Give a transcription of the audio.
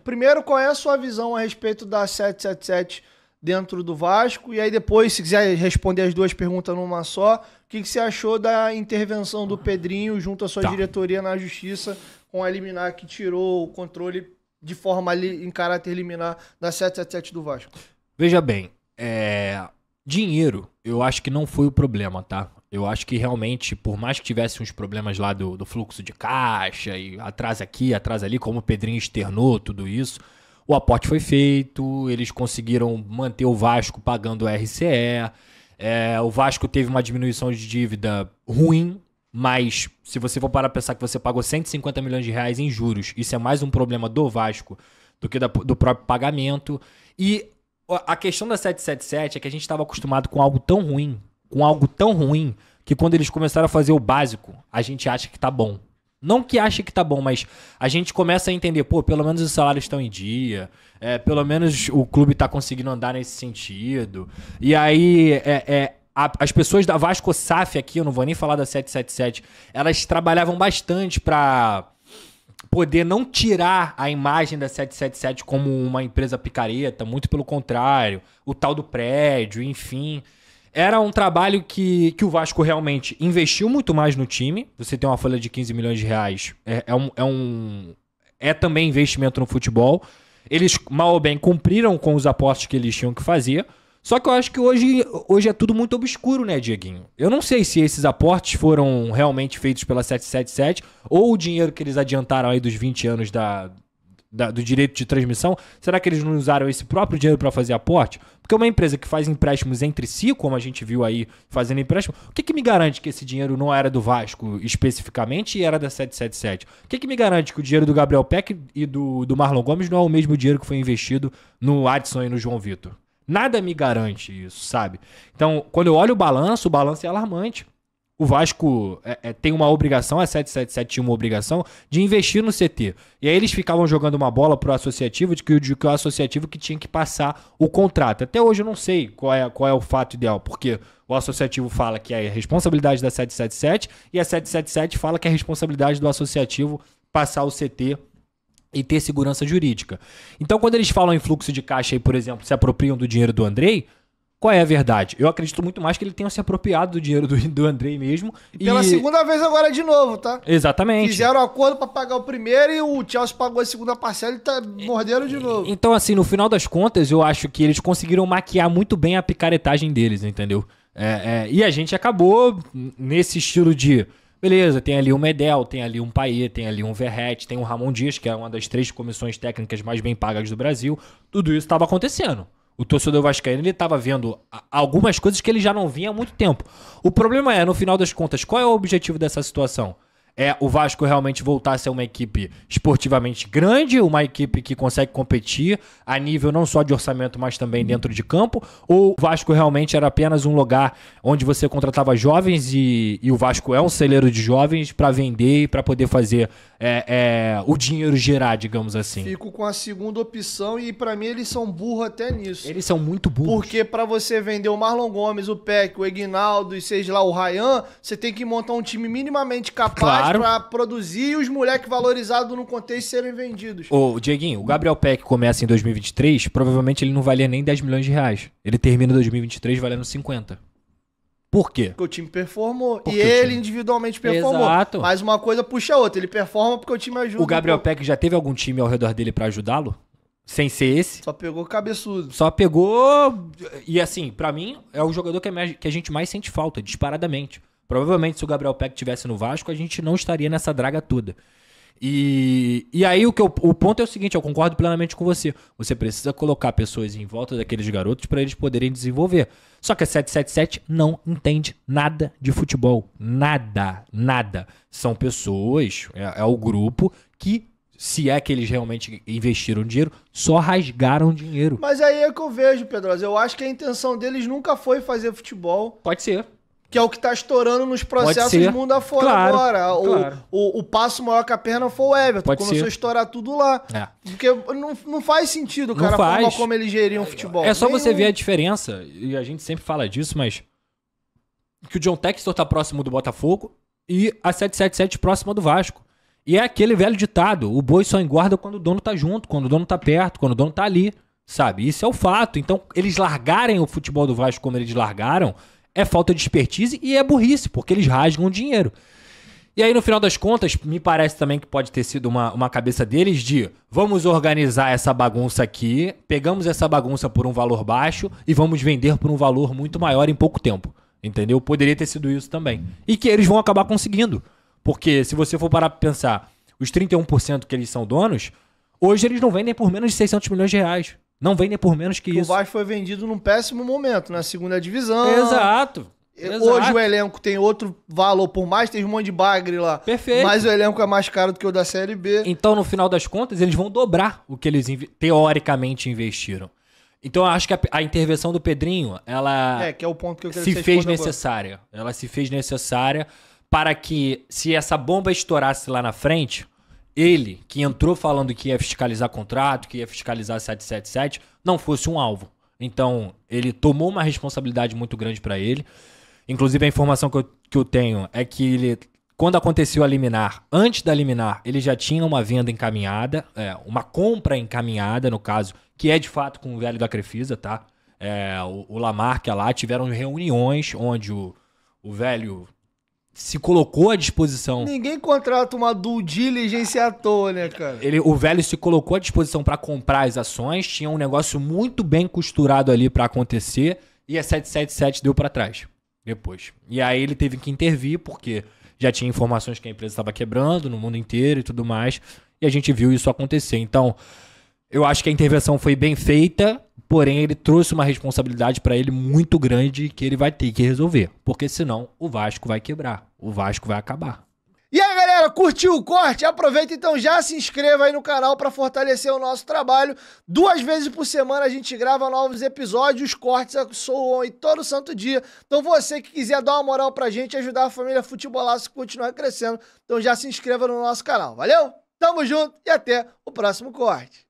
primeiro, qual é a sua visão a respeito da 777 dentro do Vasco? E aí depois, se quiser responder as duas perguntas numa só, o que, que você achou da intervenção do Pedrinho junto à sua tá. diretoria na Justiça com a liminar que tirou o controle de forma ali em caráter liminar da 777 do Vasco? Veja bem, é... dinheiro eu acho que não foi o problema, tá? Eu acho que realmente, por mais que tivesse uns problemas lá do, do fluxo de caixa e atrás aqui, atrás ali, como o Pedrinho externou tudo isso, o aporte foi feito, eles conseguiram manter o Vasco pagando o RCE. É, o Vasco teve uma diminuição de dívida ruim, mas se você for parar para pensar que você pagou 150 milhões de reais em juros, isso é mais um problema do Vasco do que da, do próprio pagamento. E a questão da 777 é que a gente estava acostumado com algo tão ruim, com algo tão ruim que quando eles começaram a fazer o básico, a gente acha que tá bom. Não que acha que tá bom, mas a gente começa a entender, pô, pelo menos os salários estão em dia, é, pelo menos o clube tá conseguindo andar nesse sentido. E aí é, é, a, as pessoas da Vasco SAF aqui, eu não vou nem falar da 777, elas trabalhavam bastante para poder não tirar a imagem da 777 como uma empresa picareta, muito pelo contrário, o tal do prédio, enfim. Era um trabalho que, que o Vasco realmente investiu muito mais no time. Você tem uma folha de 15 milhões de reais. É, é, um, é, um, é também investimento no futebol. Eles, mal ou bem, cumpriram com os aportes que eles tinham que fazer. Só que eu acho que hoje, hoje é tudo muito obscuro, né, Dieguinho? Eu não sei se esses aportes foram realmente feitos pela 777 ou o dinheiro que eles adiantaram aí dos 20 anos da, da, do direito de transmissão, será que eles não usaram esse próprio dinheiro para fazer aporte? Porque uma empresa que faz empréstimos entre si, como a gente viu aí fazendo empréstimo, o que, que me garante que esse dinheiro não era do Vasco especificamente e era da 777? O que, que me garante que o dinheiro do Gabriel Peck e do, do Marlon Gomes não é o mesmo dinheiro que foi investido no Adson e no João Vitor? Nada me garante isso, sabe? Então, quando eu olho o balanço, o balanço é alarmante. O Vasco é, é, tem uma obrigação, a 777 tinha uma obrigação, de investir no CT. E aí eles ficavam jogando uma bola pro associativo de que, de que o associativo que tinha que passar o contrato. Até hoje eu não sei qual é, qual é o fato ideal, porque o associativo fala que é a responsabilidade da 777 e a 777 fala que é a responsabilidade do associativo passar o CT e ter segurança jurídica. Então, quando eles falam em fluxo de caixa e, por exemplo, se apropriam do dinheiro do Andrei, qual é a verdade? Eu acredito muito mais que ele tenha se apropriado do dinheiro do, do Andrei mesmo. E pela e... segunda vez agora de novo, tá? Exatamente. Fizeram acordo para pagar o primeiro e o Chelsea pagou a segunda parcela e tá mordendo de novo. Então, assim, no final das contas, eu acho que eles conseguiram maquiar muito bem a picaretagem deles, entendeu? É, é, e a gente acabou nesse estilo de. Beleza, tem ali um Medel, tem ali um Paier, tem ali um Verret, tem um Ramon Dias, que é uma das três comissões técnicas mais bem pagas do Brasil. Tudo isso estava acontecendo. O torcedor vascaíno, ele estava vendo algumas coisas que ele já não vinha há muito tempo. O problema é, no final das contas, qual é o objetivo dessa situação? é o Vasco realmente voltar a ser uma equipe esportivamente grande, uma equipe que consegue competir a nível não só de orçamento, mas também dentro de campo, ou o Vasco realmente era apenas um lugar onde você contratava jovens e, e o Vasco é um celeiro de jovens para vender e para poder fazer é, é, o dinheiro gerar, digamos assim? Fico com a segunda opção e para mim eles são burros até nisso. Eles são muito burros. Porque para você vender o Marlon Gomes, o Peck, o Ignaldo e seja lá o Ryan, você tem que montar um time minimamente capaz. Claro claro. pra produzir e os moleques valorizados no contexto serem vendidos. Ô, Dieguinho, o Gabriel Peck começa em 2023, provavelmente ele não valia nem 10 milhões de reais. Ele termina 2023 valendo 50. Por quê? Porque o time performou. Porque e ele time... individualmente performou. Exato. Mas uma coisa puxa a outra. Ele performa porque o time ajuda. O Gabriel um Peck já teve algum time ao redor dele para ajudá-lo? Sem ser esse? Só pegou cabeçudo. Só pegou. E assim, para mim, é o jogador é que, a gente mais sente falta, disparadamente. Provavelmente se o Gabriel Peck tivesse no Vasco, a gente não estaria nessa draga toda. E, e aí o, que eu, o ponto é o seguinte, eu concordo plenamente com você. Você precisa colocar pessoas em volta daqueles garotos para eles poderem desenvolver. Só que a 777 não entende nada de futebol. Nada, nada. São pessoas, é, é o grupo que, se é que eles realmente investiram dinheiro, só rasgaram dinheiro. Mas aí é que eu vejo, Pedro. Eu acho que a intenção deles nunca foi fazer futebol. Pode ser. Que é o que está estourando nos processos mundo afora claro, agora. O, claro. o, o, passo maior que a perna foi o Everton. Pode Começou ser. a estourar tudo lá. É. Porque não, não faz sentido, cara, não faz. forma como ele geria um futebol. É só você ver a diferença, e a gente sempre fala disso, mas. Que o John Textor está próximo do Botafogo e a 777 próxima do Vasco. E é aquele velho ditado: o boi só engorda quando o dono tá junto, quando o dono tá perto, quando o dono tá ali. Sabe? Isso é o fato. Então, eles largarem o futebol do Vasco como eles largaram é falta de expertise e é burrice, porque eles rasgam o dinheiro. E aí, no final das contas, me parece também que pode ter sido uma, uma cabeça deles de vamos organizar essa bagunça aqui, pegamos essa bagunça por um valor baixo e vamos vender por um valor muito maior em pouco tempo. Entendeu? Poderia ter sido isso também. E que eles vão acabar conseguindo. Porque se você for parar para pensar, os 31% que eles são donos, hoje eles não vendem por menos de 600 milhões de reais. Não vende por menos que isso. O Vasco foi vendido num péssimo momento, na né? segunda divisão. Exato. Exato. Hoje o elenco tem outro valor, por mais tem um monte de bagre lá. Perfeito. Mas o elenco é mais caro do que o da Série B. Então, no final das contas, eles vão dobrar o que eles teoricamente investiram. Então, eu acho que a, a intervenção do Pedrinho, ela é, que é o ponto que eu se fez necessária. Agora. Ela se fez necessária para que, se essa bomba estourasse lá na frente, ele, que entrou falando que ia fiscalizar contrato, que ia fiscalizar 777, não fosse um alvo. Então, ele tomou uma responsabilidade muito grande para ele. Inclusive, a informação que eu, que eu tenho é que ele, quando aconteceu a liminar, antes da liminar, ele já tinha uma venda encaminhada, é, uma compra encaminhada, no caso, que é de fato com o velho da Crefisa, tá? É, o, o Lamarck lá tiveram reuniões onde o, o velho se colocou à disposição. Ninguém contrata uma due diligence à toa, né, cara? Ele, o velho se colocou à disposição para comprar as ações, tinha um negócio muito bem costurado ali para acontecer e a 777 deu para trás depois. E aí ele teve que intervir porque já tinha informações que a empresa estava quebrando no mundo inteiro e tudo mais, e a gente viu isso acontecer. Então, eu acho que a intervenção foi bem feita, Porém, ele trouxe uma responsabilidade para ele muito grande que ele vai ter que resolver. Porque senão o Vasco vai quebrar. O Vasco vai acabar. E aí, galera, curtiu o corte? Aproveita então já se inscreva aí no canal para fortalecer o nosso trabalho. Duas vezes por semana a gente grava novos episódios, os cortes soam aí todo santo dia. Então você que quiser dar uma moral pra gente, ajudar a família Futebolaço a continuar crescendo, então já se inscreva no nosso canal. Valeu? Tamo junto e até o próximo corte.